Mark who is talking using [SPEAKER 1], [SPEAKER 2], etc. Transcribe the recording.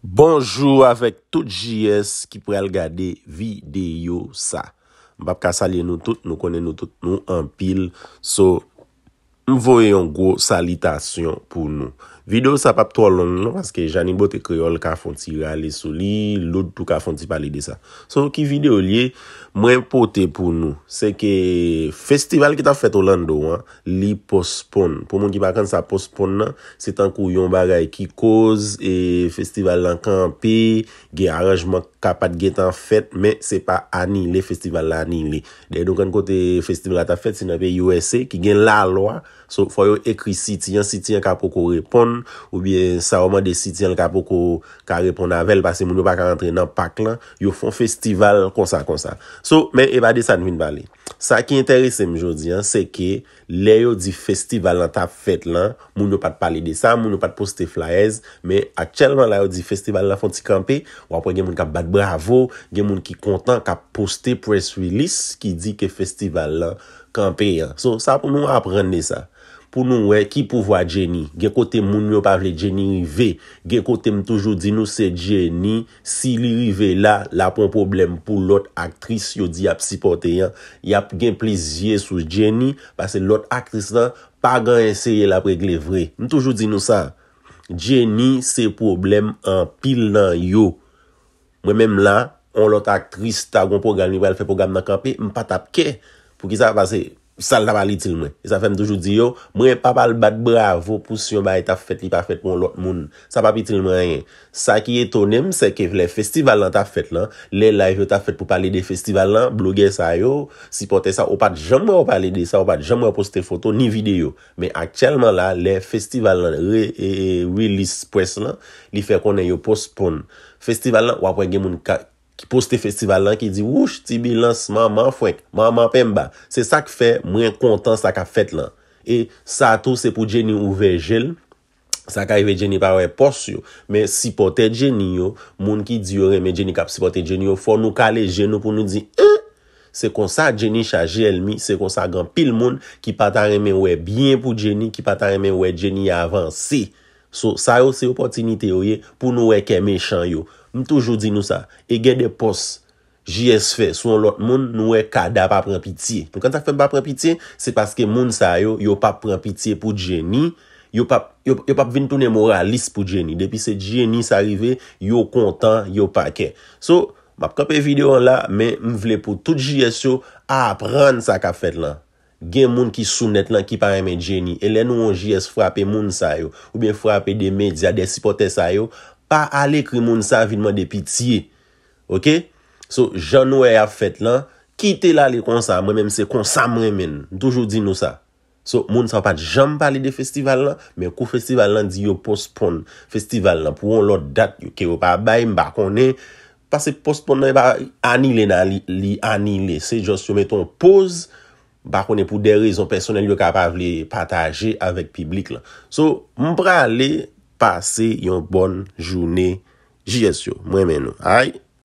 [SPEAKER 1] Bonjou avèk tout GS ki pou el gade videyo sa Mbapka salye nou tout nou konen nou tout nou an pil So mvo yon gro salitasyon pou nou. Videyo sa pa pto lon non, paske janin bot e kriol ka fonti rale sou li, loud tou ka fonti pale de sa. Son ki videyo li, mwen pote pou nou, se ke festival ki ta fèt Orlando, li pospon. Pou moun ki bakan sa pospon nan, se tankou yon bagay ki koz, e festival lankan pe, ge aranjman kakon, kapat gen tan fèt, men se pa anilè, festival la anilè. Dey do kan kote festival la ta fèt, se nan pe USA, ki gen la loa, so fwa yo ekri siti, yon siti yon kapo ko repon, ou biye sa waman de siti yon kapo ko ka repon avèl, pase moun yo pa ka rentre nan pak lan, yo fon festival konsa konsa. So, men e ba de san vin balè. Sa ki enteresem jodi, se ke le yo di festival la ta fèt lan, moun yo pat palide sa, moun yo pat poste flaèz, men ak chèlman la yo di festival la fon ti kampe, wapwen gen moun ka bat balè, Bravo, gen moun ki kontan ka poste pres release ki di ke festival la kanpeyan. So, sa pou nou aprende sa. Pou nou wey, ki pou vwa Jenny? Gen kote moun yo pa vle Jenny Rive. Gen kote m toujou di nou se Jenny, si li Rive la, la pou m problem pou lot aktris yo di ap sipote yan. Yap gen plizye sou Jenny, pase lot aktris la, pa gan eseye la prek le vre. M toujou di nou sa, Jenny se problem an pil nan yo. Mwen men m lan, on lot a aktris ta gon program, mi wè al fè program nan kampe, m pa tapke, pou ki sa vase... Sal ta pali tilme. E sa fe m toujou di yo, mwen pa pal bat bravo pou syon ba e ta fet li pa fet pou lot moun. Sa pa pi tilme a ye. Sa ki etonem, se ke le festival nan ta fet lan, le live yo ta fet pou pali de festival nan, blogger sa yo, si pote sa, ou pat jomwa ou pali de sa, ou pat jomwa ou poste foto ni video. Me aktyalman la, le festival nan, e, e, release pres lan, li fe konen yo postpon. Festival nan, wapwen gen moun ka... Ki poste festival lan ki di, wouch, ti bilansman man fwenk, man man pemba. Se sa ki fe, mwen kontan sa ka fet lan. E sa tou se pou jeni ouve jel, sa ka ive jeni pa we pos yo. Men sipote jeni yo, moun ki di yo reme jeni kap sipote jeni yo, fwo nou kale jeno pou nou di, eee, eh! se kon sa jeni chaje elmi, se kon sa gan pil moun ki pata reme we bien pou jeni, ki pata reme we jeni avansi. So, sa yo se yo potinite yo ye pou nou weke mechan yo. M toujou di nou sa, e gè de pos, jyes fe, sou an lot moun nou we kada pa pran pitiye. Mou kan tak fèm pa pran pitiye, se paske moun sa yo, yo pa pran pitiye pou djeni, yo pa vin toune moralis pou djeni, depi se djeni sa rive, yo kontan, yo pa kè. So, map kapè videon la, men m vle pou tout jyes yo a apren sa ka fèt lan. gen moun ki sounet lan ki parè mè geni, e lè nou an jyes frapè moun sa yo, ou bè frapè de mèdia, de sipote sa yo, pa alè kri moun sa vinman de pitiye. Ok? So, jan nou e a fèt lan, kite la li konsamre, mèm se konsamre men. Toujou di nou sa. So, moun sa wapat jan palè de festival lan, mè kou festival lan di yo postpon festival lan, pou wò lò dat yon kè wò pa bay mba, konè pasè postpon nan yon e anilè nan li anilè. Se jòs yo meton pose, Bako ne pou de rezon personel yo kapav li pataje avèk piblik la. So, mbra le pase yon bon jounè J.S.Y.O. Mwen men nou.